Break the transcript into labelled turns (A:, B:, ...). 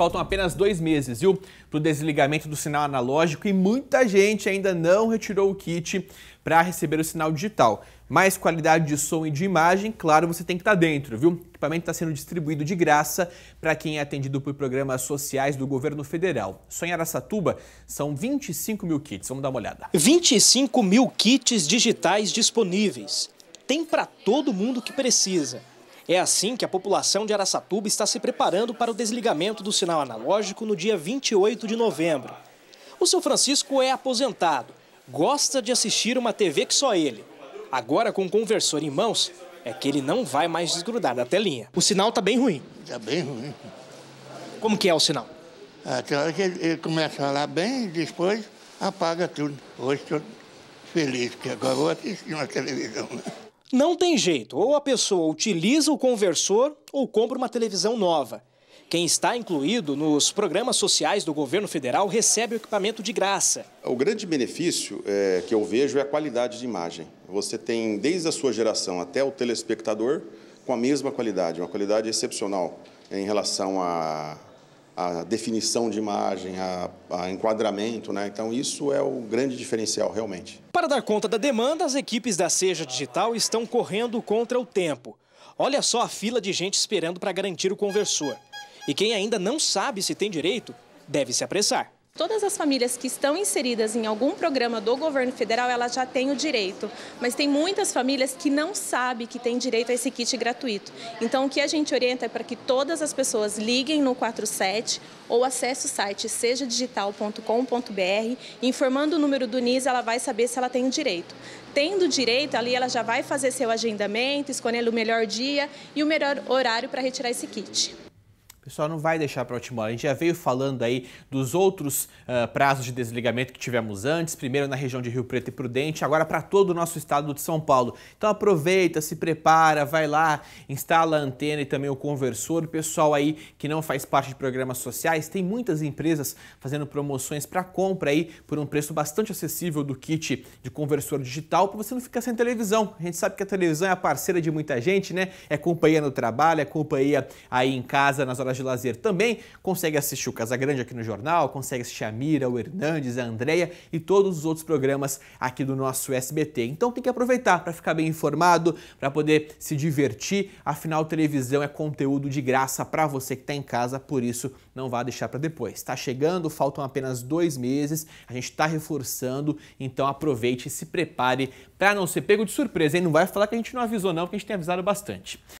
A: Faltam apenas dois meses, viu, para o desligamento do sinal analógico e muita gente ainda não retirou o kit para receber o sinal digital. Mais qualidade de som e de imagem, claro, você tem que estar tá dentro, viu? O equipamento está sendo distribuído de graça para quem é atendido por programas sociais do governo federal. Sonhar em Araçatuba são 25 mil kits. Vamos dar uma olhada.
B: 25 mil kits digitais disponíveis. Tem para todo mundo que precisa. É assim que a população de Araçatuba está se preparando para o desligamento do sinal analógico no dia 28 de novembro. O seu Francisco é aposentado, gosta de assistir uma TV que só ele. Agora, com o conversor em mãos, é que ele não vai mais desgrudar da telinha. O sinal está bem ruim. Está bem ruim. Como que é o sinal? Até tem hora que ele, começa a falar bem e depois apaga tudo. Hoje estou feliz, porque agora vou assistir uma televisão. Né? Não tem jeito, ou a pessoa utiliza o conversor ou compra uma televisão nova. Quem está incluído nos programas sociais do governo federal recebe o equipamento de graça.
C: O grande benefício é, que eu vejo é a qualidade de imagem. Você tem, desde a sua geração até o telespectador, com a mesma qualidade, uma qualidade excepcional em relação a a definição de imagem, a, a, enquadramento, né? Então isso é o grande diferencial realmente.
B: Para dar conta da demanda, as equipes da Seja Digital estão correndo contra o tempo. Olha só a fila de gente esperando para garantir o conversor. E quem ainda não sabe se tem direito, deve se apressar.
D: Todas as famílias que estão inseridas em algum programa do governo federal, ela já tem o direito, mas tem muitas famílias que não sabem que tem direito a esse kit gratuito. Então, o que a gente orienta é para que todas as pessoas liguem no 47 ou acesse o site sejadigital.com.br, informando o número do NIS, ela vai saber se ela tem o direito. Tendo direito, ali ela já vai fazer seu agendamento, escolher o melhor dia e o melhor horário para retirar esse kit
A: pessoal não vai deixar para a última hora. A gente já veio falando aí dos outros uh, prazos de desligamento que tivemos antes, primeiro na região de Rio Preto e Prudente, agora para todo o nosso estado de São Paulo. Então aproveita, se prepara, vai lá, instala a antena e também o conversor. pessoal aí que não faz parte de programas sociais, tem muitas empresas fazendo promoções para compra aí por um preço bastante acessível do kit de conversor digital para você não ficar sem televisão. A gente sabe que a televisão é a parceira de muita gente, né? É companhia no trabalho, é companhia aí em casa nas horas de lazer também, consegue assistir o Casagrande aqui no jornal, consegue assistir a Mira, o Hernandes, a Andrea e todos os outros programas aqui do nosso SBT. Então tem que aproveitar para ficar bem informado, para poder se divertir, afinal televisão é conteúdo de graça para você que está em casa, por isso não vá deixar para depois. Está chegando, faltam apenas dois meses, a gente está reforçando, então aproveite e se prepare para não ser pego de surpresa, hein? Não vai falar que a gente não avisou não, porque a gente tem avisado bastante.